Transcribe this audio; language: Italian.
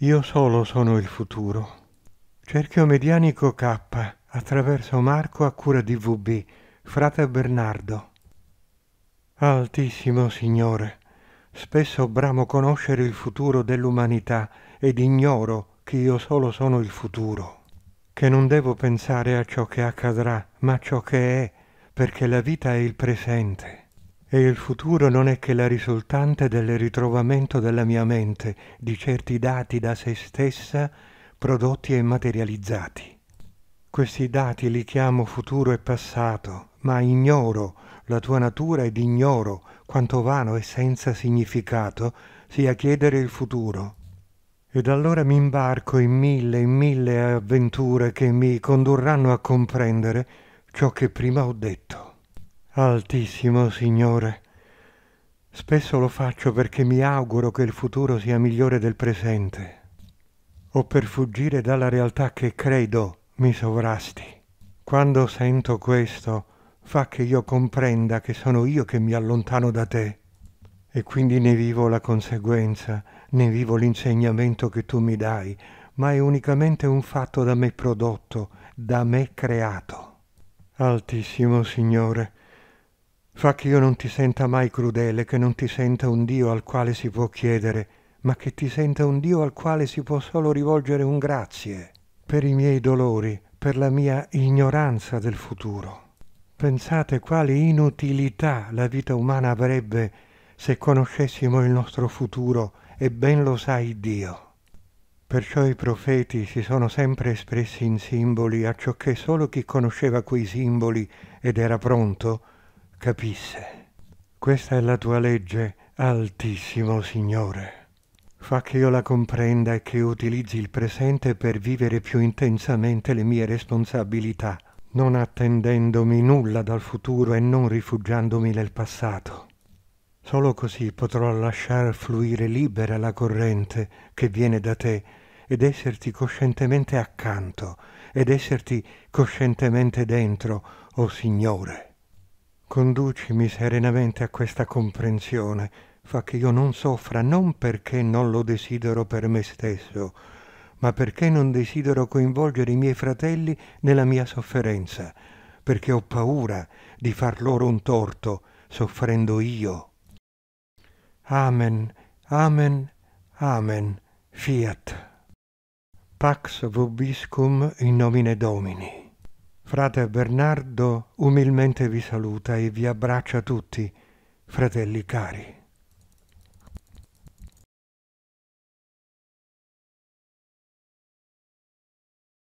Io solo sono il futuro. Cerchio medianico K attraverso Marco a cura di VB, frate Bernardo. Altissimo Signore, spesso bramo conoscere il futuro dell'umanità ed ignoro che io solo sono il futuro, che non devo pensare a ciò che accadrà, ma a ciò che è, perché la vita è il presente. E il futuro non è che la risultante del ritrovamento della mia mente di certi dati da se stessa prodotti e materializzati. Questi dati li chiamo futuro e passato, ma ignoro la tua natura ed ignoro quanto vano e senza significato sia chiedere il futuro. Ed allora mi imbarco in mille e mille avventure che mi condurranno a comprendere ciò che prima ho detto. Altissimo Signore, spesso lo faccio perché mi auguro che il futuro sia migliore del presente, o per fuggire dalla realtà che credo mi sovrasti. Quando sento questo, fa che io comprenda che sono io che mi allontano da te e quindi ne vivo la conseguenza, ne vivo l'insegnamento che tu mi dai, ma è unicamente un fatto da me prodotto, da me creato. Altissimo Signore, Fa che io non ti senta mai crudele, che non ti senta un Dio al quale si può chiedere, ma che ti senta un Dio al quale si può solo rivolgere un grazie per i miei dolori, per la mia ignoranza del futuro. Pensate quale inutilità la vita umana avrebbe se conoscessimo il nostro futuro e ben lo sai Dio. Perciò i profeti si sono sempre espressi in simboli, a ciò che solo chi conosceva quei simboli ed era pronto capisse. Questa è la tua legge, altissimo Signore. Fa che io la comprenda e che utilizzi il presente per vivere più intensamente le mie responsabilità, non attendendomi nulla dal futuro e non rifugiandomi nel passato. Solo così potrò lasciar fluire libera la corrente che viene da te ed esserti coscientemente accanto ed esserti coscientemente dentro, o oh Signore. Conducimi serenamente a questa comprensione, fa che io non soffra non perché non lo desidero per me stesso, ma perché non desidero coinvolgere i miei fratelli nella mia sofferenza, perché ho paura di far loro un torto, soffrendo io. Amen, amen, amen, fiat. Pax vobiscum in nomine Domini. Frate Bernardo umilmente vi saluta e vi abbraccia tutti, fratelli cari.